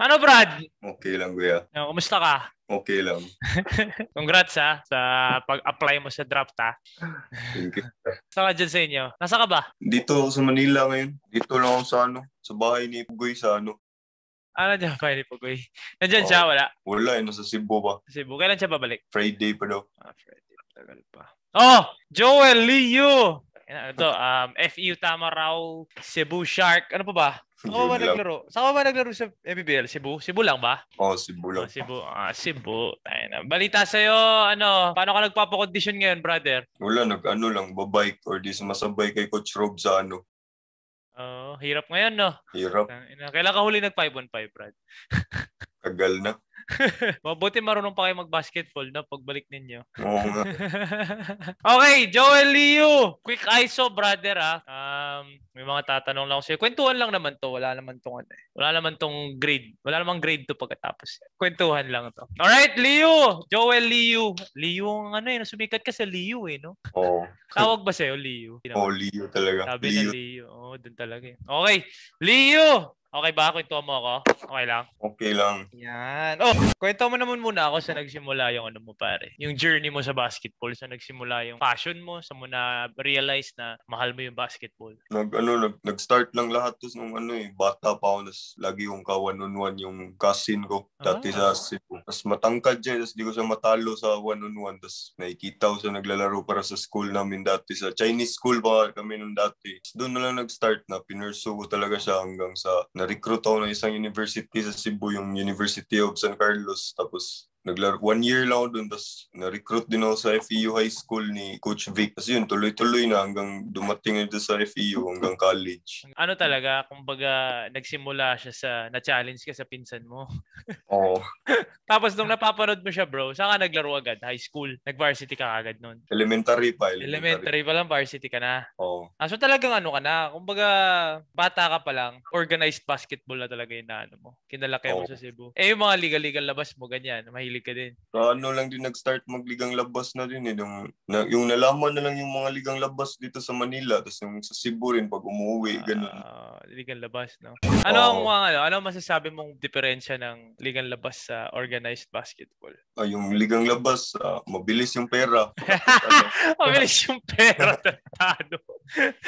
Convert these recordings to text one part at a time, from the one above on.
Ano Brad? Okay lang kuya. Ano, kumusta ka? Okay lang. Congrats ha, ah, sa pag-apply mo sa draft ha. Ah. Thank you. Saan ka dyan sa inyo? Nasa ka ba? Dito ako sa Manila ngayon. Dito lang ako sa ano, sa bahay ni Pugoy sa ano. Ah, nandiyan pa ni Pugoy. Nandiyan oh, siya, wala? Wala, eh, nasa Cebu pa. Cebu, kailan siya babalik? Friday pa daw. Ah, Friday. Tagal pa. Oh! Joel Liu! Ito, um, FU Tamaraw, Cebu Shark, ano pa ba? Saan ka ba naglaro? Saan ka ba naglaro sa MBL? Cebu? Cebu lang ba? Oo, oh, Cebu lang. Oh, Cebu. Ah, Cebu. Ay, na. Balita sa'yo, ano, paano ka nagpapakondisyon ngayon, brother? Wala, nag-ano lang, babike or di sumasabay kay Coach Rob sa ano. oh, hirap ngayon, no? Hirap. Kailan ka huli nag-5-on-5, Brad? Kagal na. Mabuti marunong pa kayo mag-basketball na no? pagbalik ninyo. Oo nga. okay, Joel Liu. Quick ISO, brother, ah. Uh, um, may mga tatanong lang ako sa'yo. Kwentuhan lang naman to. Wala naman tong ano eh. Wala naman tong grade. Wala naman grade to pagkatapos. Kwentuhan lang to. Alright, Leo! Joel Leo. Leo ang ano eh. Sumikat ka sa Leo eh, no? Oo. Oh. Tawag ba sa'yo, Leo? Oo, oh, Leo talaga. Sabi Leo. na Leo. Oo, oh, dun talaga eh. Okay. Leo! Okay ba? Kwento mo ako? Okay lang? Okay lang. Yan. Oh, kwento mo naman muna ako sa nagsimula yung ano mo pare. Yung journey mo sa basketball, sa nagsimula yung passion mo, sa muna realize na mahal mo yung basketball. Nag ano, nag, nag-start lang lahat to nung ano eh, bata pa ako, nas, lagi yung ka one on one yung cousin ko dati ah. sa Cebu. Tapos matangkad siya, tapos di ko siya matalo sa one on one. Tapos nakikita ko siya naglalaro para sa school namin dati sa Chinese school pa kami nung dati. Doon na lang nag-start na pinursu ko talaga siya hanggang sa na-recruit ako ng isang university sa Cebu, yung University of San Carlos. Tapos naglaro. One year lang ako dun, tapos na-recruit din ako sa FEU High School ni Coach Vic. Tapos yun, tuloy-tuloy na hanggang dumating ito sa FEU hanggang college. Ano talaga, kumbaga nagsimula siya sa, na-challenge ka sa pinsan mo. Oo. tapos nung napapanood mo siya bro, saan ka naglaro agad? High school? Nag-varsity ka agad noon Elementary pa. Elementary, elementary pa lang, varsity ka na. Oo. Ah, so talagang ano ka na, kumbaga bata ka pa lang, organized basketball na talaga yun na ano mo. Kinalaki mo sa Cebu. Eh yung mga legal-legal labas mo, ganyan, mahil mahilig ka din. Sa ano lang din nag-start magligang labas na din eh. Yung, na, yung nalaman na lang yung mga ligang labas dito sa Manila. Tapos yung sa Cebu rin pag umuwi, ganun. Uh, ligang labas, no? Ano ang uh, mga, ano, ano masasabi mong diferensya ng ligang labas sa organized basketball? Ah, yung ligang labas, uh, mabilis yung pera. mabilis yung pera. Talo.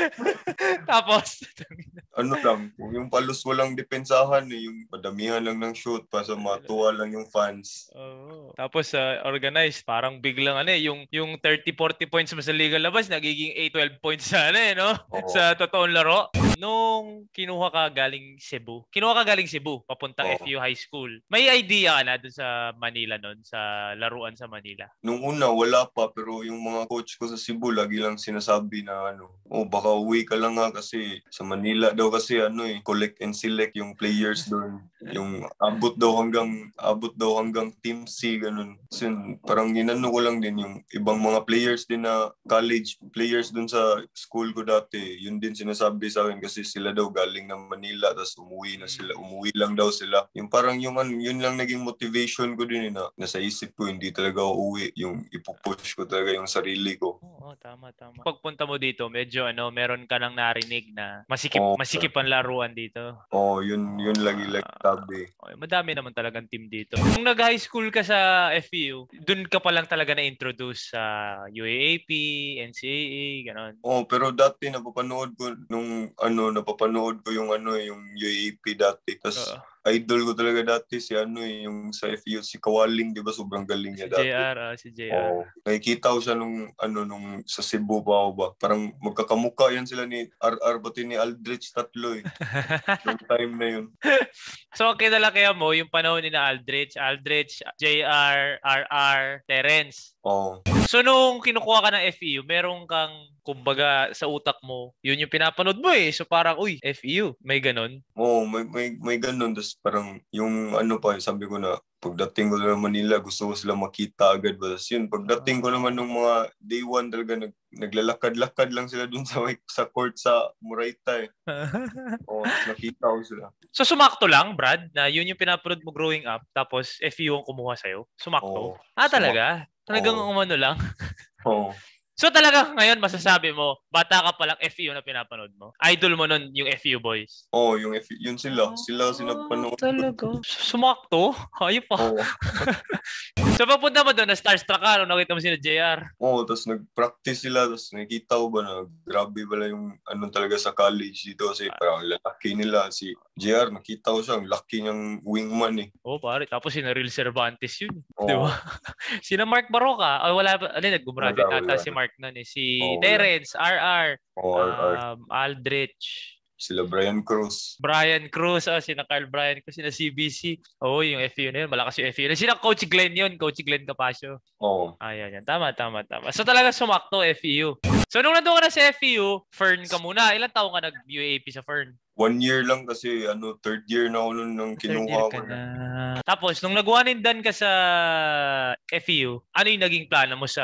Tapos, ano lang, yung palos walang depensahan eh, yung padamihan lang ng shoot pa sa matuwa lang yung fans. Oo. Oh. Tapos sa uh, organized, parang biglang ano eh, yung, yung 30-40 points mo sa legal labas, nagiging 8-12 points sa ano eh, no? Oo. Sa totoong laro. Nung kinuha ka galing Cebu, kinuha ka galing Cebu, papunta Oo. FU High School, may idea ka na dun sa Manila noon, sa laruan sa Manila? Nung una, wala pa, pero yung mga coach ko sa Cebu, lagi lang sinasabi na ano, oh baka uwi ka lang ha kasi sa Manila daw kasi ano eh, collect and select yung players doon. Yung abot daw hanggang abot daw hanggang team C ganun. So parang inano ko lang din yung ibang mga players din na college players doon sa school ko dati. Yun din sinasabi sa akin kasi sila daw galing ng Manila tapos umuwi na sila. Umuwi lang daw sila. Yung parang yung yun lang naging motivation ko din eh, na nasa isip ko hindi talaga uuwi. Yung ipupush ko talaga yung sarili ko. Oo, oh, tama tama. Pagpunta mo dito, medyo ano, meron ka lang narinig na masikip oh. masikip pagsikipan laruan dito. Oh, yun yun lagi ah, like tabi. Uh, madami naman talagang team dito. Kung nag-high school ka sa FEU, dun ka pa lang talaga na-introduce sa UAAP, NCAA, ganun. Oh, pero dati napapanood ko nung ano, napapanood ko yung ano, eh, yung UAAP dati. Tapos uh idol ko talaga dati si ano eh, yung sa FU, si Kawaling, di ba? Sobrang galing niya si dati. JR, ah, si JR. Oo. Nakikita ko siya nung, ano, nung sa Cebu pa ako ba? Parang magkakamukha yan sila ni RR, pati ni Aldrich tatlo eh. yung time na yun. so, okay na lang kaya mo, yung panahon ni na Aldrich, Aldrich, JR, RR, Terence. Oo. Oh. So nung kinukuha ka ng FEU, meron kang kumbaga sa utak mo, yun yung pinapanood mo eh. So parang, uy, FEU, may ganun. Oo, oh, may, may, may ganun. Tapos parang yung ano pa, yung sabi ko na, pagdating ko na Manila, gusto ko sila makita agad. Tapos yun, pagdating ko naman nung mga day one talaga, nag, naglalakad-lakad lang sila dun sa, sa court sa Murayta eh. Oo, oh, nakita ko sila. So sumakto lang, Brad, na yun yung pinapanood mo growing up, tapos FEU ang kumuha sa'yo? Sumakto? Oh, ah, talaga? Sumakto. Talagang oh. umano lang. Oo. Oh. So talaga ngayon masasabi mo, bata ka pa lang FU na pinapanood mo. Idol mo nun yung FU boys. oh, yung FU, yun sila. Sila oh, sinapanood. Talaga. Sumakto? Hayop pa. Oh. so papunta mo doon na starstruck ka nung nakita mo si JR. Oo, oh, tapos nagpractice sila, tapos nakita ko ba na grabe pala yung ano talaga sa college dito kasi ah. parang lalaki nila si JR, nakita ko siya, ang laki niyang wingman eh. Oo, oh, pare. Tapos si Real Cervantes yun. Oh. Di ba? Sina Mark Baroka. Oh, ah, wala ba? Alin, nag-graduate tata si Mark nun eh. Si oh, Terence, RR. Oh, RR. Um, Aldrich. Sila Brian Cruz. Brian Cruz. Oh, sina Carl Brian Cruz. Sina CBC. Oo, oh, yung FU na yun. Malakas yung FU na Sina Coach Glenn yun. Coach Glenn Capasio. Oo. Oh. Ayan, yan. Tama, tama, tama. So talaga sumakto FU. So, nung nandun ka na sa FEU, Fern ka muna. Ilan taon ka nag-UAP sa Fern? One year lang kasi, ano, third year na ako nung kinuha ko. Na. Tapos, nung nag one ka sa FEU, ano yung naging plano mo sa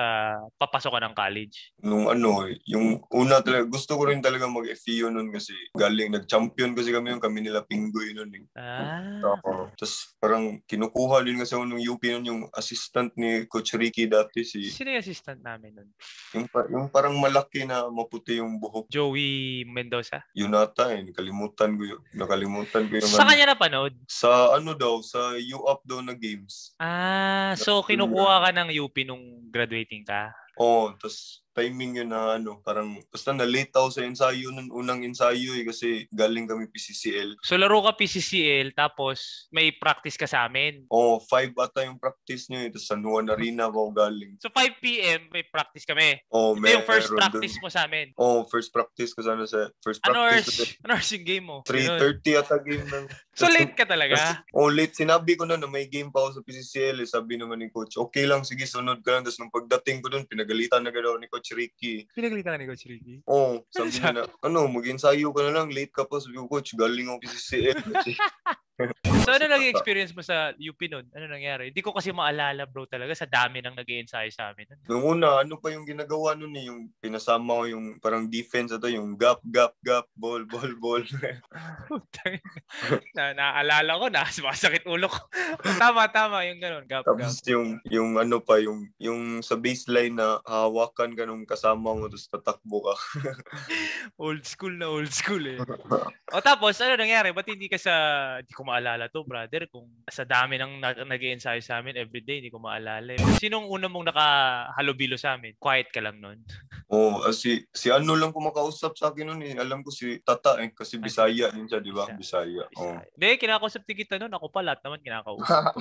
papasok ka ng college? Nung ano, yung una talaga, gusto ko rin talaga mag-FEU nun kasi galing, nag-champion kasi kami yung kami nila Pinggoy nun. Eh. Ah. Tapos, tapos parang kinukuha din kasi ako nung UP nun yung assistant ni Coach Ricky dati. Si, Sino yung assistant namin nun? Yung, yung parang malaki lalaki na maputi yung buhok. Joey Mendoza? Yun ata eh. Nakalimutan ko yun. Nakalimutan ko yung... Sa kanya napanood? Sa ano daw, sa U-Up daw na games. Ah, so kinukuha ka ng UP nung graduating ka? Oo, oh, tapos timing yun na ano, parang basta na late ako sa ensayo nun, unang ensayo eh kasi galing kami PCCL. So laro ka PCCL tapos may practice ka sa amin? Oo, oh, 5 ata yung practice nyo eh. Tapos sa Nuan Arena ako galing. So 5pm may practice kami? Oo, oh, may yung first practice dun. mo sa amin? Oo, oh, first practice ko sana sa first ano practice. Ano oras, ano oras yung game mo? 3.30 ata game ng... so late ka talaga? Oo, oh, late. Sinabi ko na na may game pa ako sa PCCL eh. Sabi naman ni coach, okay lang, sige sunod ka lang. Tapos nung pagdating ko dun, pinagalitan na gano'n ni coach coach Ricky. Pinagalitan ka ni Coach Ricky? Oo. Oh, sabi niya ano, maging sayo ka na lang, late ka pa. Sabi ko, Coach, galing ako kasi si Ed. Ya. so ano naging experience mo sa UP noon? Ano nangyari? Hindi ko kasi maalala bro talaga sa dami ng nag ensayo sa amin. Noong una, ano pa yung ginagawa noon eh? Yung pinasama ko yung parang defense ato, yung gap, gap, gap, ball, ball, ball. na, naaalala ko na, sumasakit ulo ko. tama, tama, yung ganun, gap, Tapos gap. yung, yung ano pa, yung, yung sa baseline na hawakan ka nung kasama mo tapos tatakbo ka. old school na old school eh. o tapos, ano nangyari? Ba't hindi ka sa, hindi ko maalala to, brother. Kung sa dami ng nag ensayo sa amin everyday, hindi ko maalala. Eh. Sinong una mong nakahalubilo sa amin? Quiet ka lang nun. Oo, oh, uh, si, si ano lang kumakausap sa akin noon eh. Alam ko si Tata eh, kasi Bisaya Ay, yun siya, di ba? Bisaya. Oo. Oh. Hindi, kinakausap ni kita noon. Ako pa lahat naman kinakausap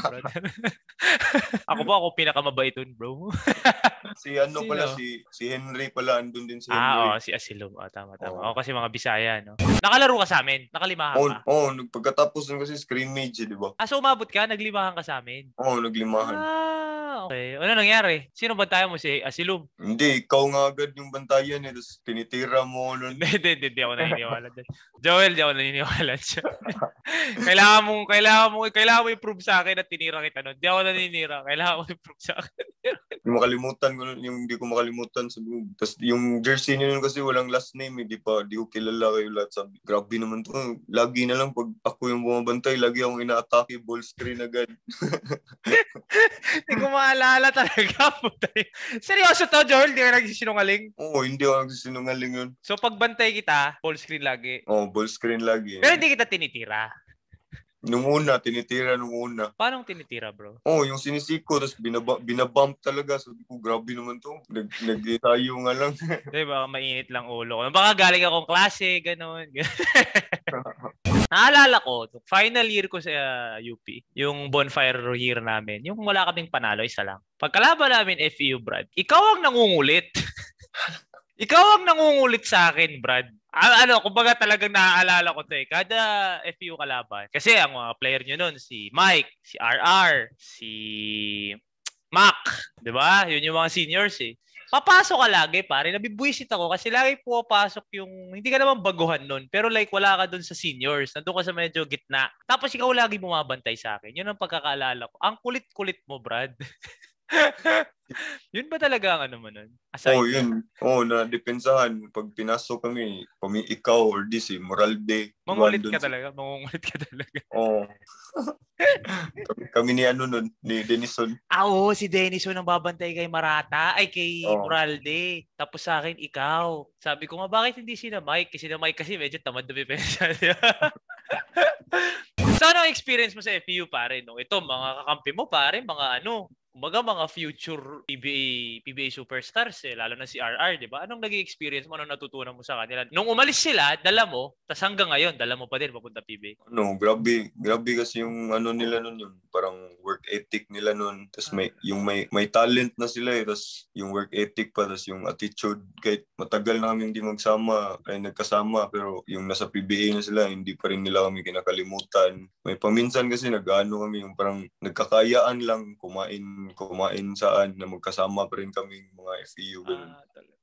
ako po, ako pinakamabait nun, bro. si ano Sino? pala, ano? si, si Henry pala, andun din si ah, Henry. Ah, oh, si Asilom. Oh, tama, tama. Oo, oh. oh, kasi mga Bisaya, no? Nakalaro ka sa amin? Nakalimahan oh, ka? Oo, oh, pagkatapos nun kasi scrimmage, eh, di ba? Ah, so umabot ka? Naglimahan ka sa amin? Oo, oh, naglimahan. Ah, okay. Ano nangyari? Sino ba tayo mo si Asilom? Hindi, ikaw nga agad yung bantayan eh, tapos tinitira mo. Hindi, hindi, hindi ako naniniwala. Joel, di ako naniniwala siya. kailangan mong, kailangan mo, kailangan mo i-prove sa akin na tinira kita nun. Di ako naninira. Kailangan mo i-prove sa akin. yung makalimutan ko, yung hindi ko makalimutan. Sabi mo, tapos yung jersey niyo nun kasi walang last name, hindi eh, pa, di ko kilala kayo lahat. Sabi, grabe naman to. Lagi na lang pag ako yung bumabantay, lagi akong ina-atake ball screen agad. Hindi ko maalala talaga. Eh. Seryoso to, Joel? Hindi ka nagsisinungaling? Oo, oh, hindi ako nagsisinungaling yun. So pagbantay kita, full screen lagi. Oo, oh, full screen lagi. Pero hindi kita tinitira. Nung una, tinitira nung una. Paano tinitira, bro? Oo, oh, yung sinisiko, tapos binab- binabump talaga. Sabi ko, grabe naman to. Nag, nagtayo nga lang. Di ba, mainit lang ulo ko. Baka galing akong klase, ganun. Naalala ko, final year ko sa uh, UP, yung bonfire year namin, yung wala kaming panalo, isa lang. Pagkalaban namin FEU, Brad, ikaw ang nangungulit. Ikaw ang nangungulit sa akin, Brad. Ah, ano, kumbaga talagang naaalala ko to eh. Kada FU kalaban. Kasi ang mga player nyo nun, si Mike, si RR, si Mac, di ba? Yun yung mga seniors eh. Papasok ka lagi, pare. Nabibwisit ako kasi lagi pumapasok yung, hindi ka naman baguhan nun, pero like wala ka dun sa seniors. Nandun ka sa medyo gitna. Tapos ikaw lagi bumabantay sa akin. Yun ang pagkakaalala ko. Ang kulit-kulit mo, Brad. yun ba talaga ang ano mo nun? Aside oh, yun. Oo, oh, na-depensahan. Pag pinasok kami, kami ikaw or this, eh, moral day. Mangulit ka talaga? Mangungulit ka talaga? Oo. Oh. kami, ni ano nun, ni Denison. Ah, oo, si Denison ang babantay kay Marata, ay kay oh. moral day. Tapos sa akin, ikaw. Sabi ko nga, bakit hindi si na Mike? Kasi na Mike kasi medyo tamad na pipensa. so, ano experience mo sa FU, pare? No? Ito, mga kakampi mo, pare, mga ano, kumbaga mga future PBA PBA superstars eh, lalo na si RR, 'di ba? Anong naging experience mo? Anong natutunan mo sa kanila? Nung umalis sila, dala mo, tas hanggang ngayon, dala mo pa din papunta PBA. No, grabe, grabe kasi yung ano nila noon, yung parang work ethic nila noon. Tas may mm. yung may may talent na sila eh, tas yung work ethic pa, tas yung attitude kahit matagal na kami hindi magsama, ay nagkasama pero yung nasa PBA na sila, hindi pa rin nila kami kinakalimutan. May paminsan kasi nag-ano kami yung parang nagkakayaan lang kumain kumain saan na magkasama pa rin kaming mga FEU. Ah,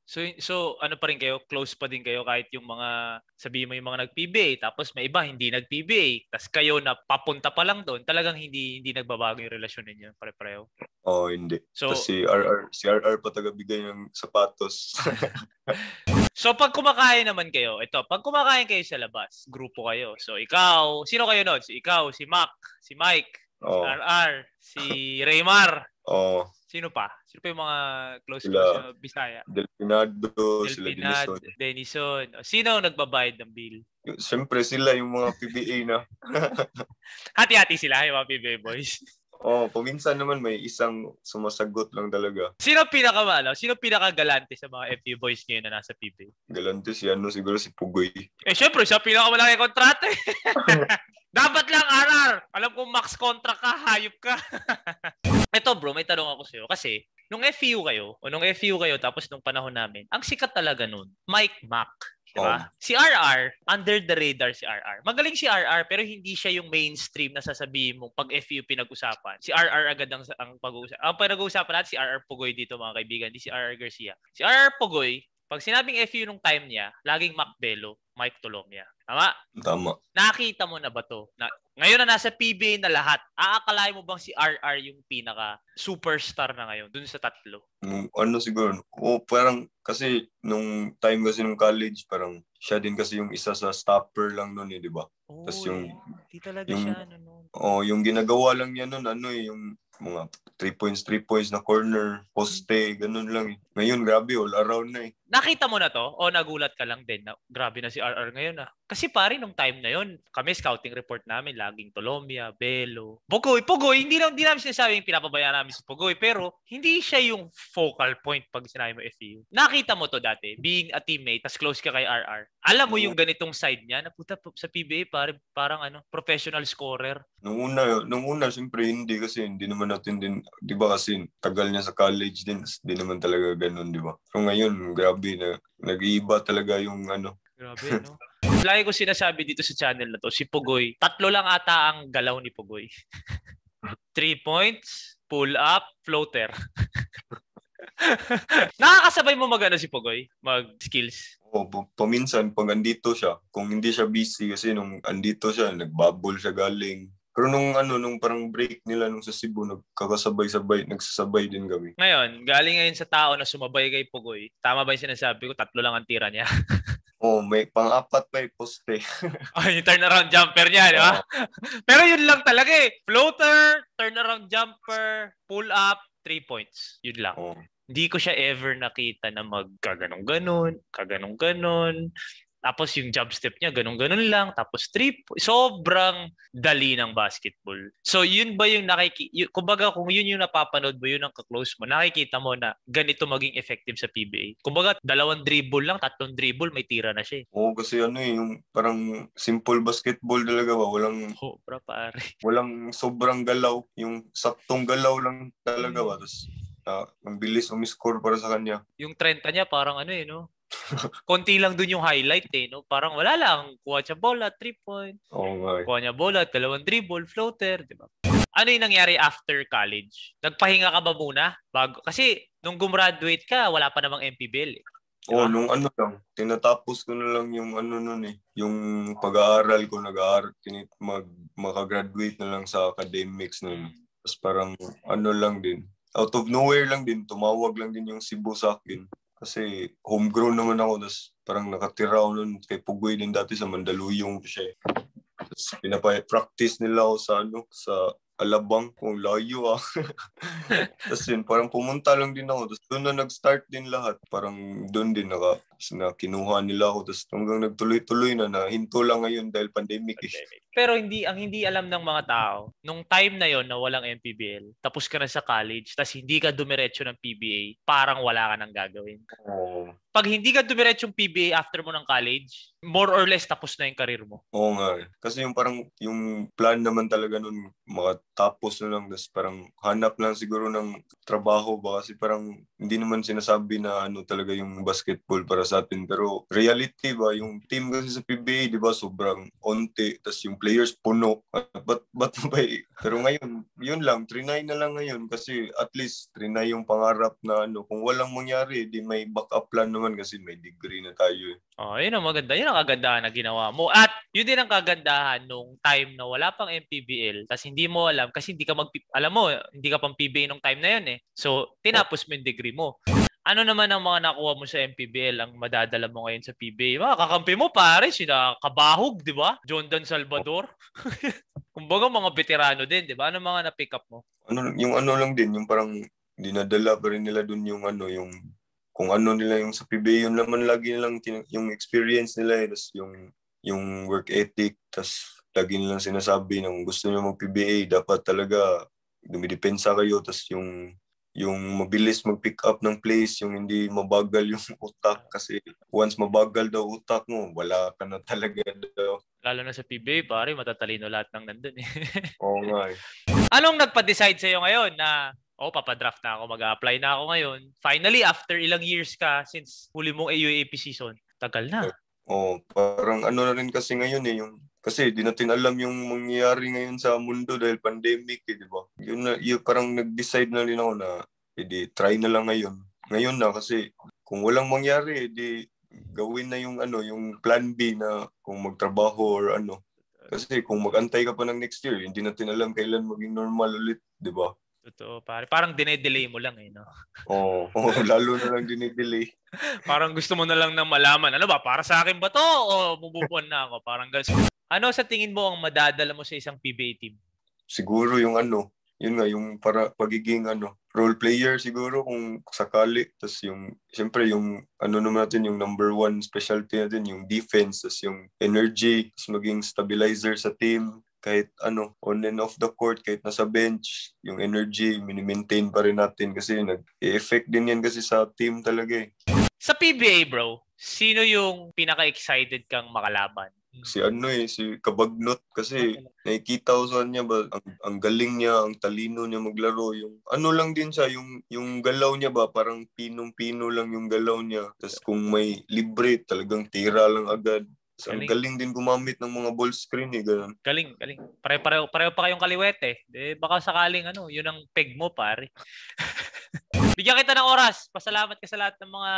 So, so ano pa rin kayo? Close pa din kayo kahit yung mga, sabi mo yung mga nag-PBA, tapos may iba hindi nag-PBA, tapos kayo na papunta pa lang doon, talagang hindi hindi nagbabago yung relasyon ninyo pare-pareho? Oo, oh, hindi. So, tapos si RR, si RR pa tagabigay ng sapatos. so, pag kumakain naman kayo, ito, pag kumakain kayo sa labas, grupo kayo. So, ikaw, sino kayo nun? Si ikaw, si Mac, si Mike, Oh. Si RR, si Raymar. Oh. Sino pa? Sino pa yung mga close sila, close sa Bisaya? Del Pinado, Del sila Pinad, Denison. Denison. Sino ang nagbabayad ng bill? Siyempre sila yung mga PBA na. Hati-hati sila yung mga PBA boys. Oh, paminsan naman may isang sumasagot lang talaga. Sino pinaka ano? Sino pinaka galante sa mga FU boys ngayon na nasa PBA? Galante si ano siguro si Pugoy. Eh syempre siya pinaka malaki kontrata. Alam ko max contract ka, hayop ka. Ito bro, may tanong ako sa'yo. Kasi, nung FU kayo, o nung FU kayo tapos nung panahon namin, ang sikat talaga nun, Mike Mack. Diba? Oh. Si RR, under the radar si RR. Magaling si RR pero hindi siya yung mainstream na sasabihin mong pag FU pinag-usapan. Si RR agad ang, ang pag-uusapan. Ang pinag-uusapan natin si RR Pugoy dito mga kaibigan, di si RR Garcia. Si RR Pugoy, pag sinabing FU nung time niya, laging Mac Macbello. Mike Tolomia. Tama? Tama. Nakita mo na ba to? Na, ngayon na nasa PBA na lahat, aakalain mo bang si RR yung pinaka superstar na ngayon dun sa tatlo? Um, ano siguro? O oh, parang kasi nung time kasi nung college, parang siya din kasi yung isa sa stopper lang noon eh, di ba? Oh, Tapos yung... Di talaga yung, siya ano noon. Oh, yung ginagawa lang niya noon, ano eh, yung mga three points, three points na corner, poste, ganun lang eh. Ngayon, grabe, all around na eh nakita mo na to o nagulat ka lang din na grabe na si RR ngayon ah. Kasi pare nung time na yon, kami scouting report namin laging Tolomia, Belo, Pugoy, Pugoy, hindi lang hindi namin sinasabing pinapabayaan namin si Pogoy pero hindi siya yung focal point pag sinabi mo FEU. Nakita mo to dati being a teammate tas close ka kay RR. Alam mo yung ganitong side niya na puta sa PBA pare parang ano professional scorer. Nung una, nung una syempre hindi kasi hindi naman natin din 'di ba kasi tagal niya sa college din, hindi naman talaga ganoon 'di ba. So ngayon, grabe grabe na nag-iiba talaga yung ano. Grabe, no? Lagi ko sinasabi dito sa channel na to, si Pugoy, tatlo lang ata ang galaw ni Pugoy. Three points, pull up, floater. Nakakasabay mo magana si Pugoy, Mag-skills? Oo, oh, paminsan pag andito siya, kung hindi siya busy kasi nung andito siya, nagbabol siya galing. Pero nung ano, nung parang break nila nung sa Cebu, nagkakasabay-sabay, nagsasabay din kami. Ngayon, galing ngayon sa tao na sumabay kay Pugoy, tama ba yung sinasabi ko? Tatlo lang ang tira niya. oh, may pang-apat pa yung poste. oh, yung turnaround jumper niya, di ba? Pero yun lang talaga eh. Floater, turnaround jumper, pull up, three points. Yun lang. Oh. Hindi ko siya ever nakita na magkaganong-ganon, kaganong-ganon. Tapos yung jump step niya, ganun-ganun lang. Tapos trip. sobrang dali ng basketball. So yun ba yung nakikita, kumbaga kung yun yung napapanood mo, yun ang kaklose mo, nakikita mo na ganito maging effective sa PBA. Kumbaga dalawang dribble lang, tatlong dribble, may tira na siya. Eh. Oo, oh, kasi ano eh, yung parang simple basketball talaga ba? Walang... Sobra pare. Walang sobrang galaw. Yung saktong galaw lang talaga ba? Mm. Tapos uh, ah, ang bilis umiscore para sa kanya. Yung 30 niya parang ano eh, no? konti lang dun yung highlight eh. No? Parang wala lang. Kuha siya bola, three point. Oh eh. my. Kuha niya bola, dalawang dribble, floater, di ba? Ano yung nangyari after college? Nagpahinga ka ba muna? Bago? Kasi nung gumraduate ka, wala pa namang MPBL eh. Diba? Oh, nung ano lang, tinatapos ko na lang yung ano nun eh, yung pag-aaral ko, nag-aaral, tinit, mag, makagraduate na lang sa academics nun. Mm. Tapos parang ano lang din, out of nowhere lang din, tumawag lang din yung Cebu sa akin. Kasi homegrown naman ako. Tapos parang nakatira ako nun kay Pugoy din dati sa Mandaluyong siya. Eh. Tapos pinapa-practice nila ako sa ano, sa alabang kung layo ah. tapos yun, parang pumunta lang din ako. Tapos doon na nag-start din lahat. Parang doon din naka, na kinuha nila ako. Tapos hanggang nagtuloy-tuloy na, na hinto lang ngayon dahil pandemic. Eh. pandemic. Pero hindi ang hindi alam ng mga tao, nung time na yon na walang MPBL, tapos ka na sa college, tapos hindi ka dumiretso ng PBA, parang wala ka nang gagawin. Oh. Pag hindi ka dumiretso ng PBA after mo ng college, more or less tapos na yung career mo. Oo nga. Eh. Kasi yung parang yung plan naman talaga nun makatapos na lang tapos parang hanap lang siguro ng trabaho ba kasi parang hindi naman sinasabi na ano talaga yung basketball para sa atin pero reality ba yung team kasi sa PBA di ba sobrang onti tapos yung players puno. But but ba Pero ngayon, yun lang, trinay na lang ngayon kasi at least trinay yung pangarap na ano. Kung walang mangyari, di may backup plan naman kasi may degree na tayo. Eh. Oh, yun ang maganda. Yun ang kagandahan na ginawa mo. At yun din ang kagandahan nung time na wala pang MPBL tapos hindi mo alam kasi hindi ka mag alam mo, hindi ka pang PBA nung time na yun eh. So, tinapos mo yung degree mo ano naman ang mga nakuha mo sa MPBL ang madadala mo ngayon sa PBA? Mga mo pare, sila Kabahog, di ba? John Jondan Salvador. Kumbaga mga veterano din, di ba? Ano mga na-pick up mo? Ano, yung ano lang din, yung parang dinadala pa rin nila dun yung ano, yung kung ano nila yung sa PBA, yun naman lagi nilang yung experience nila, eh, yung yung work ethic, tas lagi nilang sinasabi na kung gusto nyo mag-PBA, dapat talaga dumidepensa kayo, tas yung yung mabilis mag-pick up ng plays, yung hindi mabagal yung utak kasi once mabagal daw utak mo, wala ka na talaga daw. Lalo na sa PBA, pare, matatalino lahat ng nandun eh. Oo nga eh. Anong nagpa-decide sa'yo ngayon na oh, papadraft na ako, mag-apply na ako ngayon. Finally, after ilang years ka since huli mong AUAP season, tagal na. Oo, oh, parang ano na rin kasi ngayon eh, yung kasi di natin alam yung mangyayari ngayon sa mundo dahil pandemic, eh, di ba? Yun na, yun, parang nag-decide na rin ako na, edi, eh, try na lang ngayon. Ngayon na kasi kung walang mangyari, edi, eh, gawin na yung ano, yung plan B na kung magtrabaho or ano. Kasi kung magantay ka pa ng next year, hindi natin alam kailan maging normal ulit, di ba? Totoo, pare. Parang dinedelay mo lang eh, no? Oo, oh, oh, lalo na lang dinedelay. parang gusto mo na lang na malaman, ano ba, para sa akin ba to? O bububuan na ako? Parang ganun. Ano sa tingin mo ang madadala mo sa isang PBA team? Siguro yung ano, yun nga, yung para pagiging ano, role player siguro kung sakali. Tapos yung, siyempre yung ano naman natin, yung number one specialty natin, yung defense, tapos yung energy, tapos maging stabilizer sa team, kahit ano, on and off the court, kahit nasa bench, yung energy, mini-maintain pa rin natin kasi nag-effect din yan kasi sa team talaga eh. Sa PBA bro, sino yung pinaka-excited kang makalaban? Si ano eh, si Kabagnot kasi nakikita ko sa niya ba, ang, ang galing niya, ang talino niya maglaro. Yung, ano lang din siya, yung, yung galaw niya ba, parang pinong-pino lang yung galaw niya. Tapos kung may libre, talagang tira lang agad So, galing. galing din gumamit ng mga ball screen eh, ganun. Galing, galing. Pare-pareho pareho pa kayong kaliwete. Eh, baka sakaling ano, 'yun ang peg mo, pare. Bigyan kita ng oras. Pasalamat ka sa lahat ng mga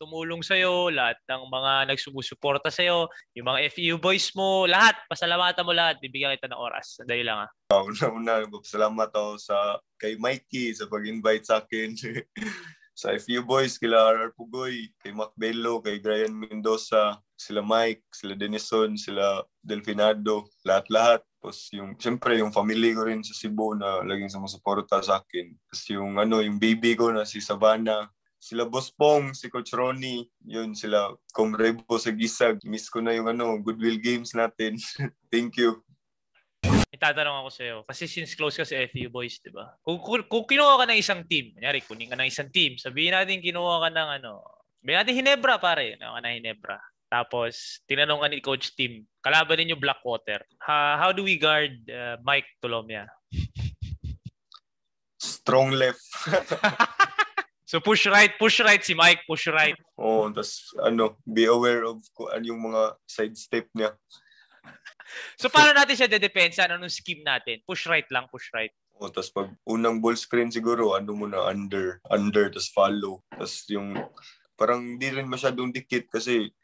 tumulong sa'yo, lahat ng mga nagsumusuporta sa'yo, yung mga FEU boys mo, lahat. Pasalamatan mo lahat. Bibigyan kita ng oras. Sandali lang ah. Una-una, salamat ako sa kay Mikey sa pag-invite sa akin. sa FU Boys, kila RR Pugoy, kay Mac Bello, kay Brian Mendoza, sila Mike, sila Denison, sila Delfinado, lahat-lahat. Tapos yung, siyempre yung family ko rin sa Cebu na laging sumusuporta sa akin. Tapos yung ano, yung baby ko na si Savannah, sila Boss Pong, si Coach Ronnie, yun sila Comrebo sa Gisag. Miss ko na yung ano, Goodwill Games natin. Thank you itatanong ako sa'yo, kasi since close ka sa FU boys, di ba? Kung, kung, kung kinuha ka ng isang team, kanyari, kunin ka ng isang team, sabihin natin kinuha ka ng ano, sabihin natin Hinebra, pare. Ano ka na Hinebra. Tapos, tinanong ka ni Coach team, kalaban ninyo Blackwater. Uh, how do we guard uh, Mike Tolomia? Strong left. so push right, push right si Mike, push right. Oo, oh, tapos ano, be aware of kung ano yung mga side step niya. so, paano natin siya dedepensa? Ano nung scheme natin? Push right lang, push right. O, oh, tapos pag unang ball screen siguro, ano muna, under, under, tapos follow. Tapos yung, parang hindi rin masyadong dikit kasi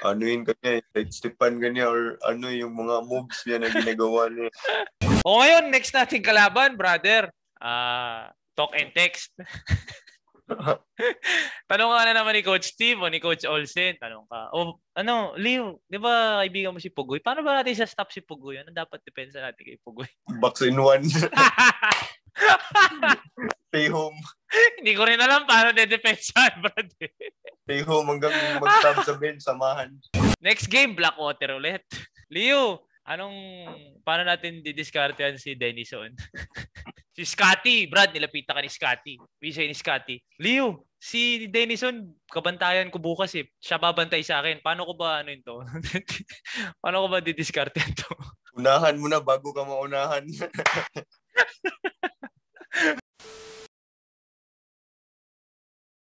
ano yun kanya, like eh, Stepan kanya or ano eh, yung mga moves niya na ginagawa niya. o ngayon, next nating kalaban, brother. Ah, uh, talk and text. Tanong ka na naman ni Coach Steve o ni Coach Olsen. Tanong ka. O oh, ano, Leo, di ba kaibigan mo si Pugoy? Paano ba natin sa stop si Pugoy? Ano dapat depensa natin kay Pugoy? Box in one. Stay home. Hindi ko rin alam paano de dedepensahan, brad. Stay home hanggang mag sa bench, samahan. Next game, Blackwater ulit. Leo, Anong, paano natin didiskartehan si Denison? si Scotty, Brad, nilapitan ka ni Scotty. Wisay ni Scotty. Leo, si Denison, kabantayan ko bukas eh. Siya babantay sa akin. Paano ko ba, ano yun to? paano ko ba didiskartehan to? Unahan mo na bago ka maunahan.